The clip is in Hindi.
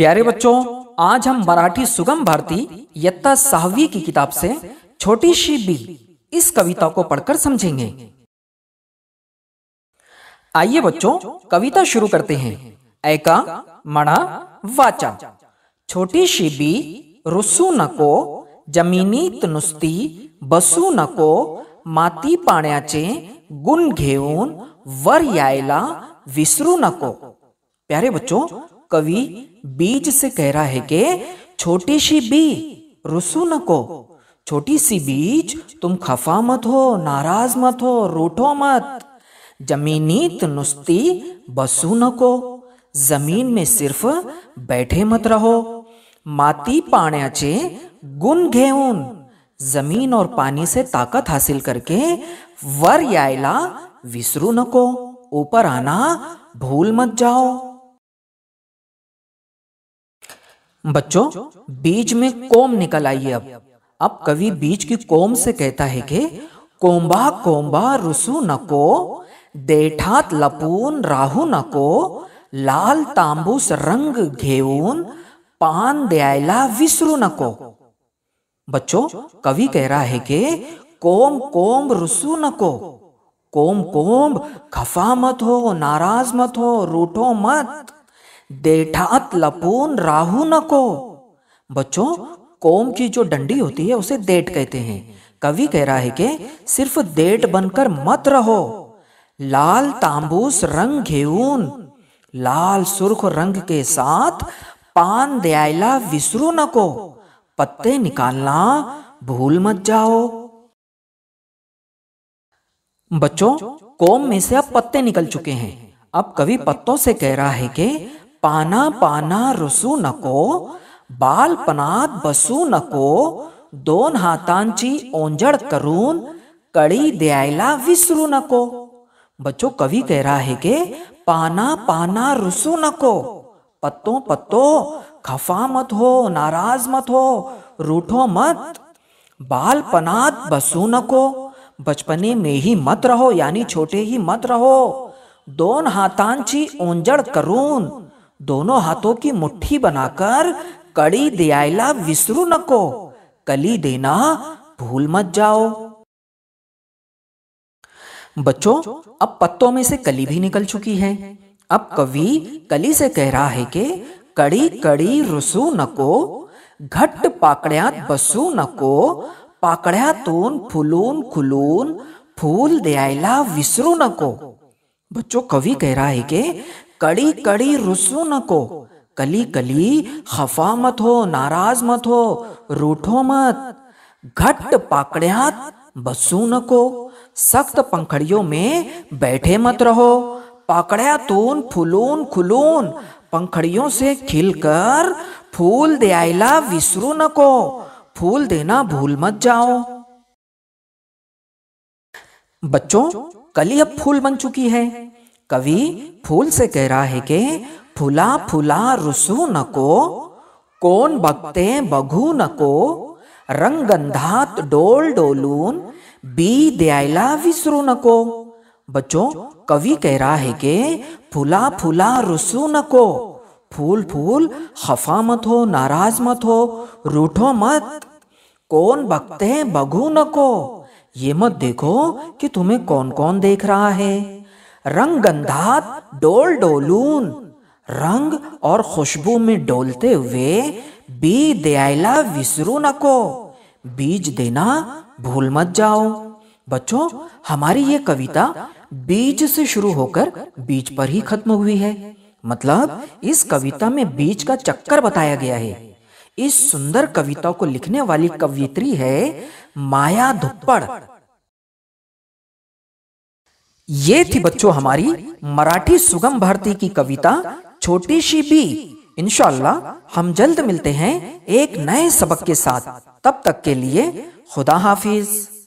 प्यारे बच्चों आज हम मराठी सुगम भारती यत्ता साहवी की किताब से छोटी सी बी इस कविता को पढ़कर समझेंगे आइए बच्चों कविता शुरू करते हैं ऐका मणा वाचा छोटी सी बी रुसू नको जमीनी नुसती बसु नको माती पाण्याचे गुण घेऊन वर यायला विसरू नको प्यारे बच्चों कवि बीज से कह रहा है कि छोटी सी बी न को छोटी सी बीज तुम खफा मत हो नाराज मत हो रूठो मत जमीनी तुस्ती बसू न को जमीन में सिर्फ बैठे मत रहो माती पाण्याचे गुण घेऊन जमीन और पानी से ताकत हासिल करके वर यायला विसरू नको ऊपर आना भूल मत जाओ बच्चों बीज में कोम निकल आई अब अब कवि बीज की कोम से कहता है कि कोम्बा कोम्बा रुसु नको देठात लपून राहु नको लाल तांबूस रंग घेऊन पान दयाला विसरु नको बच्चों कवि कह रहा है कि कोम कोम रुसू नको कोम कोम खफा मत हो नाराज मत हो रूठो मत देठात लपून राहु न को बच्चों कोम की जो डंडी होती है उसे देट कहते हैं कवि कह रहा है कि सिर्फ देट बनकर मत रहो लाल तांबूस रंग घेऊन लाल सुर्ख रंग के साथ पान दयाला विसरू न को पत्ते निकालना भूल मत जाओ बच्चों कोम में से अब पत्ते निकल चुके हैं अब कवि पत्तों से कह रहा है कि पाना पाना रुसू नको पनात बसू नको दोन हातांची ओंजड करून कड़ी द्यायला विसरू नको बच्चों कवि कह रहा है के पाना पाना रुसू नको पत्तों पत्तों खफा मत हो नाराज मत हो रूठो मत बाल पनात बसू नको बचपने में ही मत रहो यानी छोटे ही मत रहो दोन हातांची ओंजड करून दोनों हाथों की मुट्ठी बनाकर कड़ी दयाला विसरू नको कली देना भूल मत जाओ बच्चों अब पत्तों में से कली भी निकल चुकी है अब कवि कली से कह रहा है कि कड़ी कड़ी रुसू नको घट पाकड़ बसू नको तून फुलून खुलून फूल दयाला विसरू नको बच्चों कवि कह रहा है कि कड़ी कड़ी रुसू न को कली कली खफा मत हो नाराज मत हो रूठो मत घट पाकड़ियात बसू न को सख्त पंखड़ियों में बैठे मत रहो पाकड़िया तून फुलून खुलून पंखड़ियों से खिलकर फूल दे आयला विसरू न को फूल देना भूल मत जाओ बच्चों कली अब फूल बन चुकी है कवि फूल से कह रहा है कि फुला फुला रुसू नको कौन बगते बघू नको रंगंधात डोल डोलून बी दयायला विसरू नको बच्चों कवि कह रहा है कि फुला फुला रुसू नको फूल फूल खफा मत हो नाराज मत हो रूठो मत कौन बकते बघू नको ये मत देखो कि तुम्हें कौन कौन देख रहा है रंग गंधात डोल डोलून रंग और खुशबू में डोलते हुए बी दयाला विसरू नको बीज देना भूल मत जाओ बच्चों हमारी ये कविता बीज से शुरू होकर बीज पर ही खत्म हुई है मतलब इस कविता में बीज का चक्कर बताया गया है इस सुंदर कविता को लिखने वाली कवियत्री है माया धुप्पड़ ये थी बच्चों हमारी मराठी सुगम भारती की कविता छोटी सी बी इनशाला हम जल्द मिलते हैं एक नए सबक के साथ तब तक के लिए खुदा हाफिज़